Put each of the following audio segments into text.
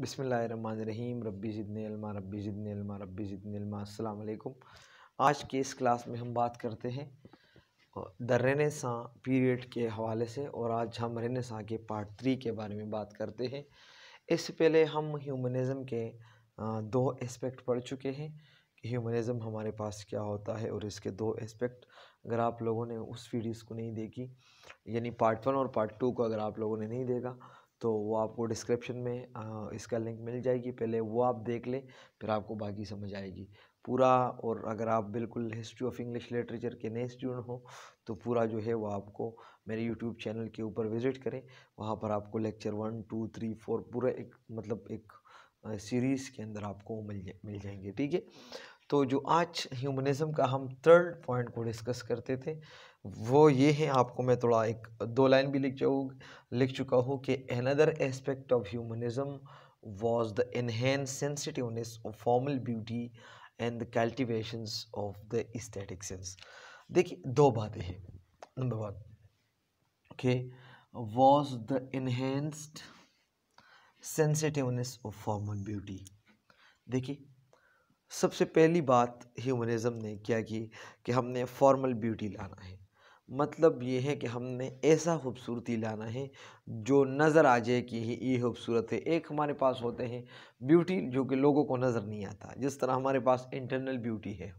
बिसमीम रबी ज़िदनेलमा रबी ज़िदनेलमा रबी ज़िदनेलमा अल्लाम आज के इस क्लास में हम बात करते हैं द रेनेसा पीरियड के हवाले से और आज हम रेनेसा के पार्ट थ्री के बारे में बात करते हैं इससे पहले हम ह्यूमनिज़म के दो एस्पेक्ट पढ़ चुके हैं कि ह्यूमनिज़म हमारे पास क्या होता है और इसके दो एस्पेक्ट अगर आप लोगों ने उस वीडियोज़ को नहीं देखी यानी पार्ट वन और पार्ट टू को अगर आप लोगों ने नहीं देखा तो वो आपको डिस्क्रिप्शन में इसका लिंक मिल जाएगी पहले वो आप देख लें फिर आपको बाकी समझ आएगी पूरा और अगर आप बिल्कुल हिस्ट्री ऑफ इंग्लिश लिटरेचर के नए स्टूडेंट हो तो पूरा जो है वो आपको मेरे यूट्यूब चैनल के ऊपर विज़िट करें वहाँ पर आपको lecture one two three four पूरा एक मतलब एक सीरीज़ के अंदर आपको मिल जा, मिल जाएंगे ठीक है तो जो आज ह्यूमनिज़म का हम थर्ड पॉइंट को डिस्कस करते थे वो ये है आपको मैं थोड़ा एक दो लाइन भी लिख जाऊँ लिख चुका हूँ कि another aspect of humanism was the enhance sensitiveness of formal beauty and the cultivation of the aesthetic sense देखिए दो बातें हैं नंबर वन के was the enhanced sensitiveness of formal beauty देखिए सबसे पहली बात ह्यूमनिज़म ने क्या की कि हमने फॉर्मल ब्यूटी लाना है मतलब ये है कि हमने ऐसा खूबसूरती लाना है जो नज़र आ जाए कि ये खूबसूरत है एक हमारे पास होते हैं ब्यूटी जो कि लोगों को नज़र नहीं आता जिस तरह हमारे पास इंटरनल ब्यूटी है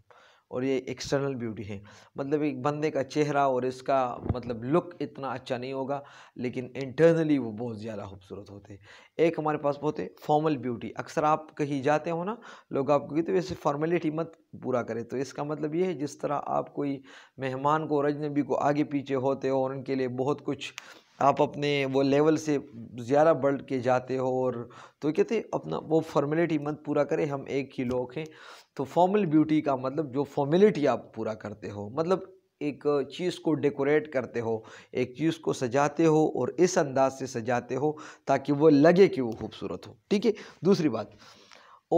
और ये एक्सटर्नल ब्यूटी है मतलब एक बंदे का चेहरा और इसका मतलब लुक इतना अच्छा नहीं होगा लेकिन इंटरनली वो बहुत ज़्यादा खूबसूरत होते हैं एक हमारे पास बहुत है फॉर्मल ब्यूटी अक्सर आप कहीं जाते हो ना लोग आपको कहते वैसे फॉर्मेलिटी मत पूरा करें तो इसका मतलब ये है जिस तरह आप कोई मेहमान को और अजनबी को आगे पीछे होते हो और उनके लिए बहुत कुछ आप अपने वो लेवल से ज़्यादा बढ़ के जाते हो और तो कहते अपना वो फॉर्मेलिटी मत पूरा करें हम एक ही लोग हैं तो फॉर्मल ब्यूटी का मतलब जो फॉर्मेलिटी आप पूरा करते हो मतलब एक चीज़ को डेकोरेट करते हो एक चीज़ को सजाते हो और इस अंदाज से सजाते हो ताकि वो लगे कि वो खूबसूरत हो ठीक है दूसरी बात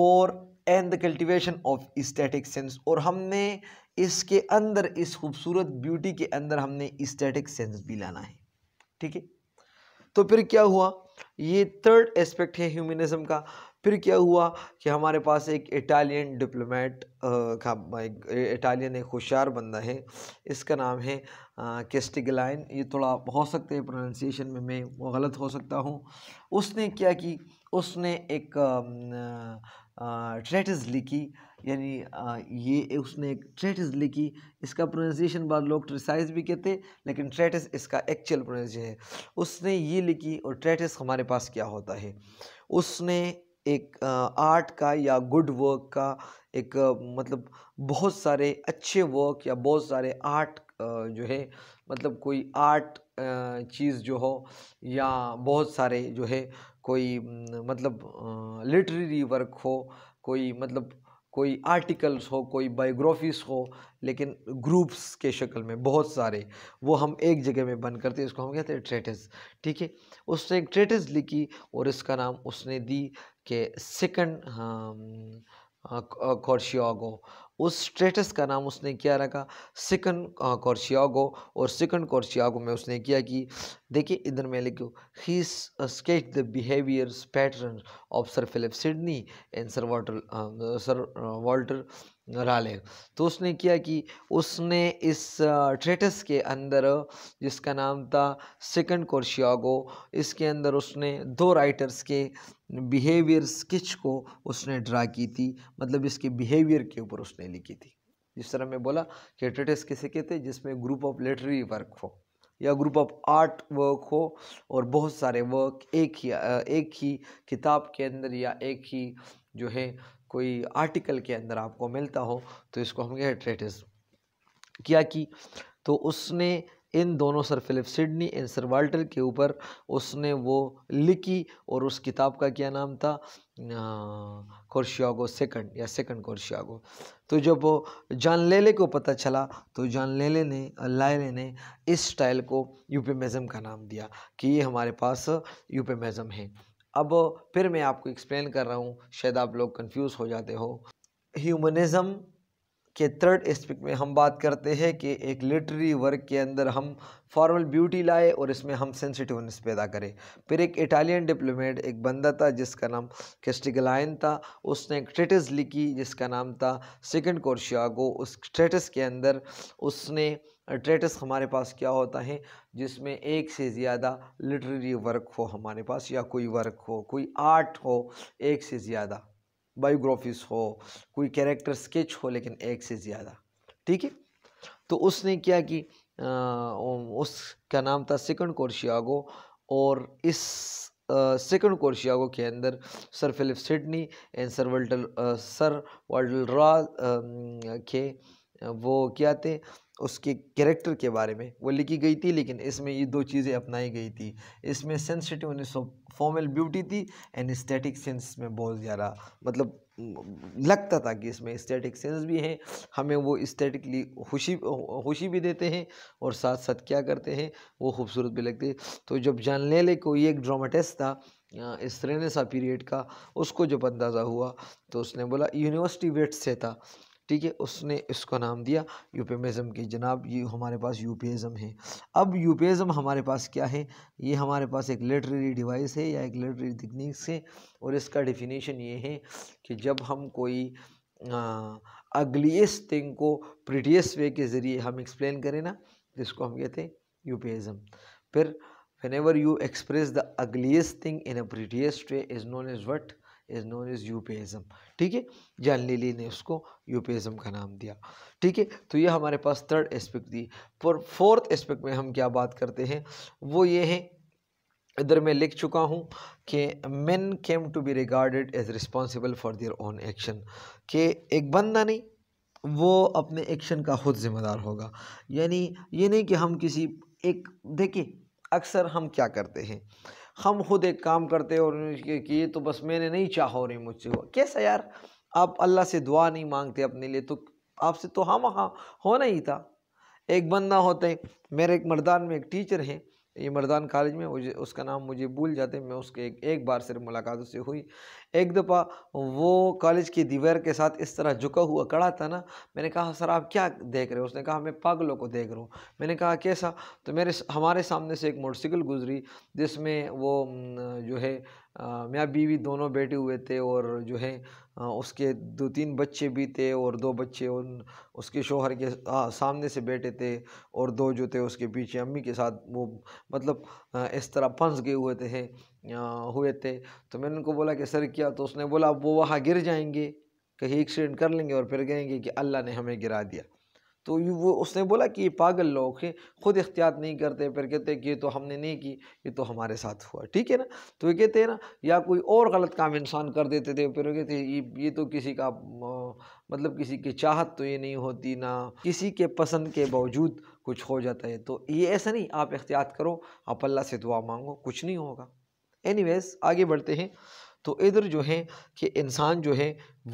और and the cultivation of aesthetic sense और हमने इसके अंदर इस खूबसूरत ब्यूटी के अंदर हमने इस्टेटिक सेंस भी लाना है ठीक है तो फिर क्या हुआ ये थर्ड एस्पेक्ट है ह्यूमनिज़म का फिर क्या हुआ कि हमारे पास एक इटालियन डिप्लोमेट का एक इटालियन एक होशियार बंदा है इसका नाम है केस्टिगलाइन ये थोड़ा हो सकता है प्रोनाउंसिएशन में मैं वो गलत हो सकता हूँ उसने क्या की उसने एक ट्रेटिस लिखी यानी ये उसने एक ट्रेटिस लिखी इसका प्रोनाउंसिएशन बाद लोग ट्रिसाइज भी कहते लेकिन ट्रेटिस इसका एक्चुअल प्रोनाउंसिएशन है उसने ये लिखी और ट्रेटिस हमारे पास क्या होता है उसने एक आर्ट का या गुड वर्क का एक मतलब बहुत सारे अच्छे वर्क या बहुत सारे आर्ट जो है मतलब कोई आर्ट चीज़ जो हो या बहुत सारे जो है कोई मतलब लिटरेरी वर्क हो कोई मतलब कोई आर्टिकल्स हो कोई बायोग्राफीज़ हो लेकिन ग्रुप्स के शक्ल में बहुत सारे वो हम एक जगह में बंद करते हैं उसको हम कहते हैं ट्रेटस ठीक है उसने एक ट्रेटस लिखी और इसका नाम उसने दी कि सेकंड कॉर्शियागो उस स्टेटस का नाम उसने क्या रखा सिकन कॉर्शियागो और सिकन कॉर्शियागो में उसने किया कि देखिए इधर मैं लिखो ही sketch the behaviours pattern of sir Philip Sidney and sir Walter sir Walter Raleigh तो उसने किया कि उसने इस ट्रेटस uh, के अंदर जिसका नाम था सेकंड कोर्शियागो इसके अंदर उसने दो राइटर्स के बिहेवियर स्केच को उसने ड्रा की थी मतलब इसके बिहेवियर के ऊपर उसने लिखी थी जिस तरह मैं बोला कि ट्रेटस किसे कहते हैं जिसमें ग्रुप ऑफ लिटरेरी वर्क हो या ग्रुप ऑफ आर्ट वर्क हो और बहुत सारे वर्क एक ही एक ही किताब के अंदर या एक ही जो है कोई आर्टिकल के अंदर आपको मिलता हो तो इसको हम कहें ट्रेटिस किया कि तो उसने इन दोनों sir Philip Sidney and sir Walter के ऊपर उसने वो लिखी और उस किताब का क्या नाम था कोर्शियागो सेकंड या सेकंड कोर्शियागो तो जब वो जान लेले को पता चला तो जान लेले ने लायले ने इस स्टाइल को यूपेमिज़म का नाम दिया कि ये हमारे पास यूपेमिज़म है अब फिर मैं आपको एक्सप्लेन कर रहा हूँ शायद आप लोग कन्फ्यूज़ हो जाते हो ह्यूमनिज़म के थर्ड एस्पेक्ट में हम बात करते हैं कि एक लिटरी वर्क के अंदर हम फॉर्मल ब्यूटी लाए और इसमें हम सेंसिटिवनेस पैदा करें फिर एक इटालियन डिप्लोमेट एक बंदा था जिसका नाम कैस्टिगलाइन था उसने एक ट्रेटस लिखी जिसका नाम था सेकंड कोर्शियागो उस ट्रेटस के अंदर उसने ट्रेटस हमारे पास क्या होता है जिसमें एक से ज़्यादा लिटरेरी वर्क हो हमारे पास या कोई वर्क हो कोई आर्ट हो एक से ज़्यादा बायोग्राफीज़ हो कोई कैरेक्टर स्केच हो लेकिन एक से ज़्यादा ठीक है तो उसने क्या कि उसका नाम था सेकंड कोर्शियागो और इस सेकंड कोर्शियागो के अंदर sir Philip Sidney and sir Walter sir Walter Raleigh के वो क्या थे उसके कैरेक्टर के बारे में वो लिखी गई थी लेकिन इसमें ये दो चीज़ें अपनाई गई थी इसमें सेंसिटिवनेस ऑफ फॉर्मल ब्यूटी थी एंड स्टैटिक सेंस में बहुत ज़्यादा मतलब लगता था कि इसमें स्टैटिक सेंस भी हैं हमें वो स्टैटिकली खुशी खुशी भी देते हैं और साथ साथ क्या करते हैं वो खूबसूरत भी लगते तो जब जानलेले को ये एक ड्रामाटेस्ट था इस रेनेसा पीरियड का उसको जब अंदाज़ा हुआ तो उसने बोला यूनिवर्सिटी वेट से था ठीक है उसने इसका नाम दिया यूपेमिज़म के जनाब ये हमारे पास यूपेज़म है अब यूपेज़म हमारे पास क्या है ये हमारे पास एक लिटरेरी डिवाइस है या एक लिटरेरी तकनीक है और इसका डिफिनीशन ये है कि जब हम कोई अगलीस्ट थिंग को प्रीटियस वे के ज़रिए हम एक्सप्लेन करें ना जिसको तो हम कहते हैं यूपेज़म फिर whenever you express the ugliest thing in a prettiest way is known as what is known as euphemism ठीक है जान लीली ने उसको यूपेज़म का नाम दिया ठीक है तो ये हमारे पास थर्ड एस्पेक्ट थी पर फोर्थ एस्पेक्ट में हम क्या बात करते हैं वो ये है इधर मैं लिख चुका हूँ कि man came to be regarded as responsible for their own action के एक बंदा नहीं वो अपने एक्शन का खुद ज़िम्मेदार होगा यानी ये नहीं कि हम किसी एक देखिए अक्सर हम क्या करते हैं हम खुद एक काम करते और उन्होंने किए तो बस मैंने नहीं चाह और नहीं मुझसे हुआ कैसा यार आप अल्लाह से दुआ नहीं मांगते अपने लिए तो आपसे तो हम हाँ होना ही था एक बंदा होते मेरे एक मर्दान में एक टीचर हैं ये मर्दान कॉलेज में उसका नाम मुझे भूल जाते मैं उसके एक, एक बार सिर्फ मुलाकात उससे हुई एक दफ़ा वो कॉलेज की दीवार के साथ इस तरह झुका हुआ कड़ा था ना मैंने कहा सर आप क्या देख रहे हो उसने कहा मैं पागलों को देख रहा हूँ मैंने कहा कैसा तो मेरे हमारे सामने से एक मोटरसाइकिल गुजरी जिसमें वो जो है मैं बीवी दोनों बैठे हुए थे और जो है उसके दो तीन बच्चे भी थे और दो बच्चे उन उसके शोहर के सामने से बैठे थे और दो जो थे उसके पीछे अम्मी के साथ वो मतलब इस तरह फंस गए हुए थे हुए थे तो मैंने उनको बोला कि सर क्या तो उसने बोला वो वहाँ गिर जाएंगे कहीं एक्सीडेंट कर लेंगे और फिर कहेंगे कि अल्लाह ने हमें गिरा दिया तो वो उसने बोला कि ये पागल लोग हैं ख़ुद एहतियात नहीं करते फिर कहते कि ये तो हमने नहीं की ये तो हमारे साथ हुआ ठीक है ना तो ये कहते हैं ना या कोई और गलत काम इंसान कर देते थे फिर कहते ये ये तो किसी का मतलब किसी की चाहत तो ये नहीं होती ना किसी के पसंद के बावजूद कुछ हो जाता है तो ये ऐसा नहीं आप एहतियात करो आप अल्लाह से दुआ मांगो कुछ नहीं होगा एनी आगे बढ़ते हैं तो इधर जो है कि इंसान जो है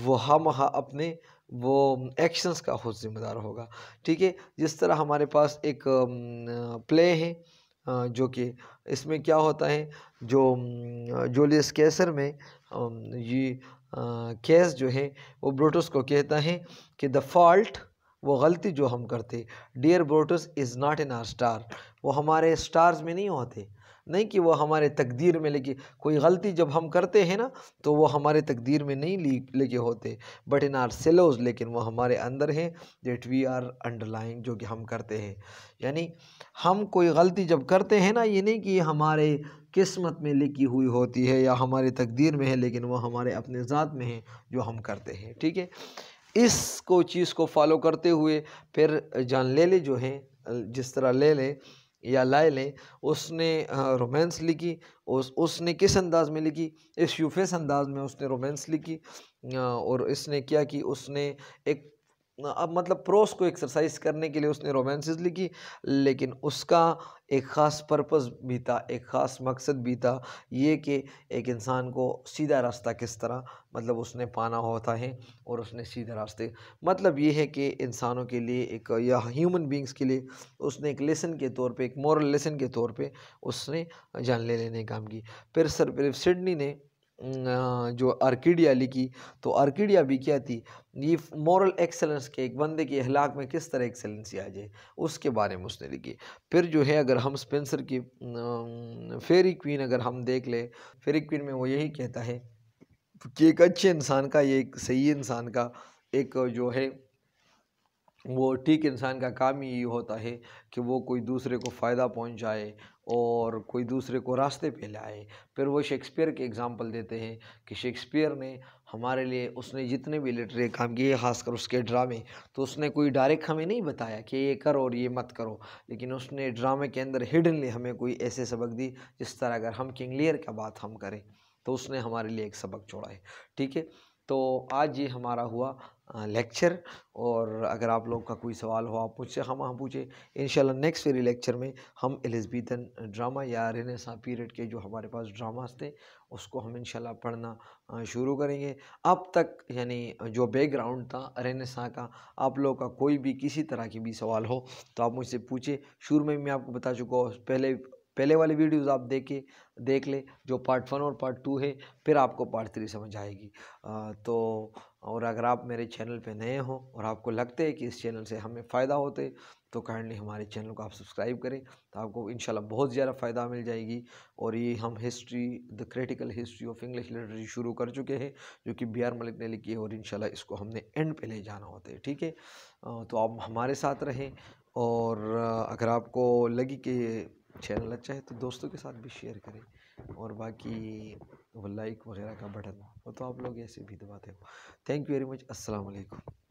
वह हम अपने वो एक्शंस का खुद जिम्मेदार होगा ठीक है जिस तरह हमारे पास एक प्ले है जो कि इसमें क्या होता है जो जोलियस कैसर में ये केस जो है वो ब्रोटस को कहता है कि द फॉल्ट वो गलती जो हम करते dear Brutus is not in our star वो हमारे स्टार्स में नहीं होते नहीं कि वो हमारे तकदीर में लेके कोई गलती जब हम करते हैं ना तो वो हमारे तकदीर में नहीं लेके होते बट इन आर सेलोज लेकिन वो हमारे अंदर हैं डेट वी आर अंडरलाइंग जो कि हम करते हैं यानी हम कोई गलती जब करते हैं ना ये नहीं कि हमारे किस्मत में लिखी हुई होती है या हमारे तकदीर में है लेकिन वो हमारे अपने ज़ात में है जो हम करते हैं ठीक है इस को चीज़ को फॉलो करते हुए फिर जान ले ले जो हैं जिस तरह ले लें या लाए लें उसने रोमांस लिखी उस उसने किस अंदाज़ में लिखी इस यूफेस अंदाज़ में उसने रोमांस लिखी और इसने क्या कि उसने एक अब मतलब प्रोस को एक्सरसाइज करने के लिए उसने रोमांसेस लिखी लेकिन उसका एक ख़ास पर्पस भी था एक ख़ास मकसद भी था ये कि एक इंसान को सीधा रास्ता किस तरह मतलब उसने पाना होता है और उसने सीधे रास्ते मतलब ये है कि इंसानों के लिए एक या ह्यूमन बींग्स के लिए उसने एक लेसन के तौर पे एक मॉरल लेसन के तौर पे उसने जान ले लेने काम की फिर सर सिडनी ने जो आर्किडिया लिखी तो आर्किडिया भी क्या थी ये मॉरल एक्सेलेंस के एक बंदे के अहलाक में किस तरह एक्सेलेंसी आ जाए उसके बारे में उसने लिखी फिर जो है अगर हम स्पेंसर की फेरी क्वीन अगर हम देख ले फेरी क्वीन में वो यही कहता है कि एक अच्छे इंसान का ये एक सही इंसान का एक जो है वो ठीक इंसान का काम ही होता है कि वो कोई दूसरे को फ़ायदा पहुंचाए और कोई दूसरे को रास्ते पे लाए फिर वो शेक्सपियर के एग्ज़ाम्पल देते हैं कि शेक्सपियर ने हमारे लिए उसने जितने भी लिटरे काम किए खासकर उसके ड्रामे तो उसने कोई डायरेक्ट हमें नहीं बताया कि ये करो और ये मत करो लेकिन उसने ड्रामे के अंदर हिडनली हमें कोई ऐसे सबक दी जिस तरह अगर हम किंग लियर का बात हम करें तो उसने हमारे लिए एक सबक छोड़ा है ठीक है तो आज ये हमारा हुआ लेक्चर और अगर आप लोग का कोई सवाल हो आप मुझसे हम वहाँ पूछें इन नेक्स्ट वेरी लेक्चर में हम एलिजबेथन ड्रामा या रेनेसा पीरियड के जो हमारे पास ड्रामास थे उसको हम इनशाला पढ़ना शुरू करेंगे अब तक यानी जो बैकग्राउंड था रेनेसा का आप लोग का कोई भी किसी तरह की भी सवाल हो तो आप मुझसे पूछें शुरू में मैं आपको बता चुका हूँ पहले पहले वाली वीडियोज़ आप देखे देख ले जो पार्ट वन और पार्ट टू है फिर आपको पार्ट थ्री समझ आएगी आ, तो और अगर आप मेरे चैनल पे नए हो और आपको लगते है कि इस चैनल से हमें फ़ायदा होते तो काइंडली हमारे चैनल को आप सब्सक्राइब करें तो आपको इन बहुत ज़्यादा फ़ायदा मिल जाएगी और ये हम history the critical history of English literature शुरू कर चुके हैं जो कि बी आर मलिक ने लिखी है और इन इसको हमने एंड पे ले जाना होता है ठीक है तो आप हमारे साथ रहें और अगर आपको लगी कि चैनल अच्छा है तो दोस्तों के साथ भी शेयर करें और बाकी वो लाइक वगैरह का बटन वो तो आप लोग ऐसे भी दबाते हो थैंक यू वेरी मच अस्सलाम वालेकुम